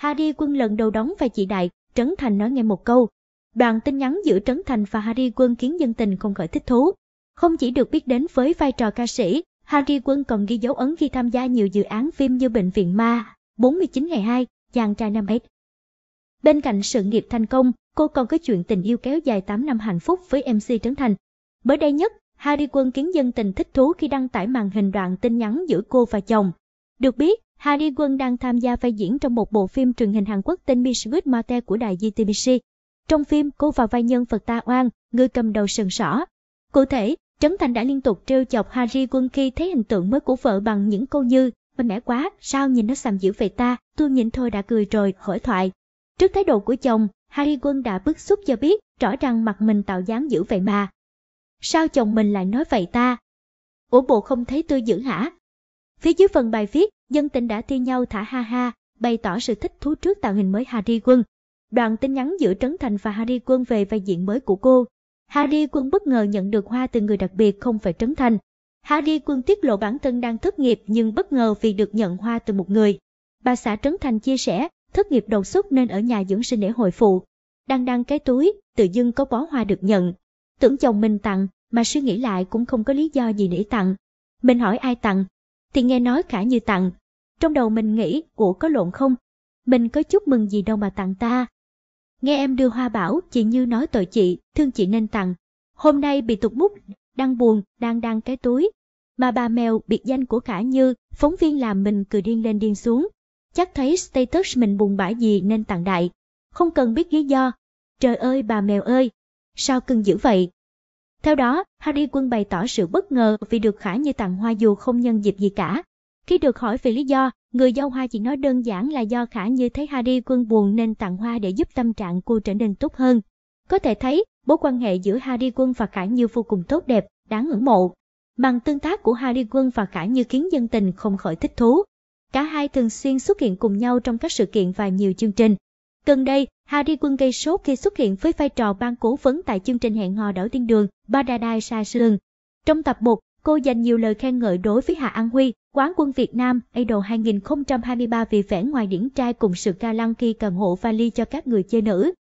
Harry Quân lần đầu đóng vai chị đại, Trấn Thành nói nghe một câu. Đoạn tin nhắn giữa Trấn Thành và Harry Quân khiến dân tình không khỏi thích thú. Không chỉ được biết đến với vai trò ca sĩ, Harry Quân còn ghi dấu ấn khi tham gia nhiều dự án phim như Bệnh viện Ma, 49 ngày 2, Chàng trai năm hết. Bên cạnh sự nghiệp thành công, cô còn có chuyện tình yêu kéo dài 8 năm hạnh phúc với MC Trấn Thành. Mới đây nhất, Harry Quân khiến dân tình thích thú khi đăng tải màn hình đoạn tin nhắn giữa cô và chồng. Được biết, Harry Quân đang tham gia vai diễn trong một bộ phim truyền hình Hàn Quốc tên Miss Good Mate của đài GTBC. Trong phim, cô vào vai nhân vật ta oan, người cầm đầu sừng sỏ. Cụ thể, Trấn Thành đã liên tục trêu chọc Harry Quân khi thấy hình tượng mới của vợ bằng những câu như Mình mẻ quá, sao nhìn nó sầm dữ vậy ta, tôi nhìn thôi đã cười rồi, hỏi thoại. Trước thái độ của chồng, Harry Quân đã bức xúc cho biết, rõ ràng mặt mình tạo dáng dữ vậy mà. Sao chồng mình lại nói vậy ta? Ủa bộ không thấy tôi dữ hả? Phía dưới phần bài viết, dân tình đã thi nhau thả ha ha, bày tỏ sự thích thú trước tạo hình mới Harry Quân. Đoạn tin nhắn giữa Trấn Thành và Harry Quân về vai diễn mới của cô. Harry Quân bất ngờ nhận được hoa từ người đặc biệt không phải Trấn Thành. Harry Quân tiết lộ bản thân đang thất nghiệp nhưng bất ngờ vì được nhận hoa từ một người. Bà xã Trấn Thành chia sẻ, thất nghiệp đột xuất nên ở nhà dưỡng sinh để hồi phụ. Đang đăng cái túi, tự dưng có bó hoa được nhận. Tưởng chồng mình tặng, mà suy nghĩ lại cũng không có lý do gì để tặng. Mình hỏi ai tặng, thì nghe nói cả như tặng. Trong đầu mình nghĩ, ủa có lộn không? Mình có chúc mừng gì đâu mà tặng ta. Nghe em đưa hoa bảo, chị Như nói tội chị, thương chị nên tặng. Hôm nay bị tụt bút, đang buồn, đang đang cái túi. Mà bà mèo, biệt danh của Khả Như, phóng viên làm mình cười điên lên điên xuống. Chắc thấy status mình buồn bã gì nên tặng đại. Không cần biết lý do. Trời ơi bà mèo ơi, sao cưng dữ vậy? Theo đó, Harry Quân bày tỏ sự bất ngờ vì được Khả Như tặng hoa dù không nhân dịp gì cả. Khi được hỏi về lý do, người giao hoa chỉ nói đơn giản là do Khả Như thấy Harry Quân buồn nên tặng hoa để giúp tâm trạng cô trở nên tốt hơn. Có thể thấy, mối quan hệ giữa Harry Quân và Khả Như vô cùng tốt đẹp, đáng ngưỡng mộ. Màn tương tác của Harry Quân và Khả Như khiến dân tình không khỏi thích thú. Cả hai thường xuyên xuất hiện cùng nhau trong các sự kiện và nhiều chương trình. Gần đây, Harry Quân gây sốt khi xuất hiện với vai trò ban cố vấn tại chương trình hẹn hò đảo tiên đường Paradise Sa Sương. Trong tập 1, cô dành nhiều lời khen ngợi đối với Hà An Huy, Quán quân Việt Nam Idol 2023 vì vẻ ngoài điển trai cùng sự ga lăng khi cần hộ vali cho các người chơi nữ.